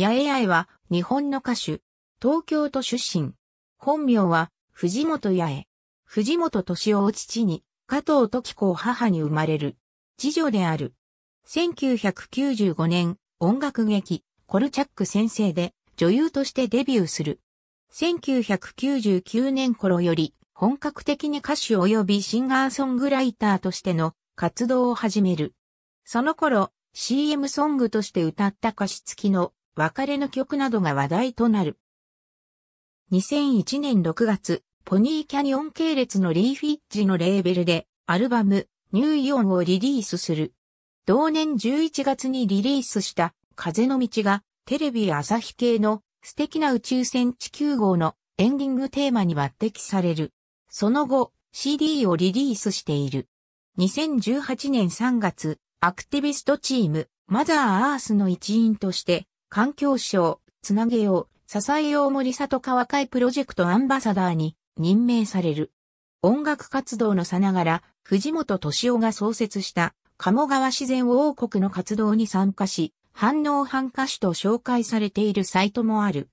八重八重は日本の歌手。東京都出身。本名は藤本八重。藤本敏夫を父に、加藤時子を母に生まれる。次女である。1995年、音楽劇、コルチャック先生で女優としてデビューする。1999年頃より本格的に歌手及びシンガーソングライターとしての活動を始める。その頃、CM ソングとして歌った歌詞付きの別れの曲などが話題となる。2001年6月、ポニーキャニオン系列のリーフィッジのレーベルで、アルバム、ニューイオンをリリースする。同年11月にリリースした、風の道が、テレビ朝日系の、素敵な宇宙船地球号のエンディングテーマに抜擢される。その後、CD をリリースしている。2018年3月、アクティビストチーム、マザーアースの一員として、環境省、つなげよう、支えよう森里川会プロジェクトアンバサダーに任命される。音楽活動のさながら、藤本敏夫が創設した、鴨川自然王国の活動に参加し、反応反歌手と紹介されているサイトもある。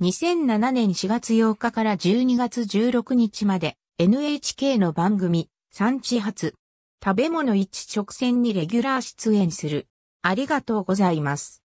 2007年4月8日から12月16日まで、NHK の番組、産地発。食べ物一直線にレギュラー出演する。ありがとうございます。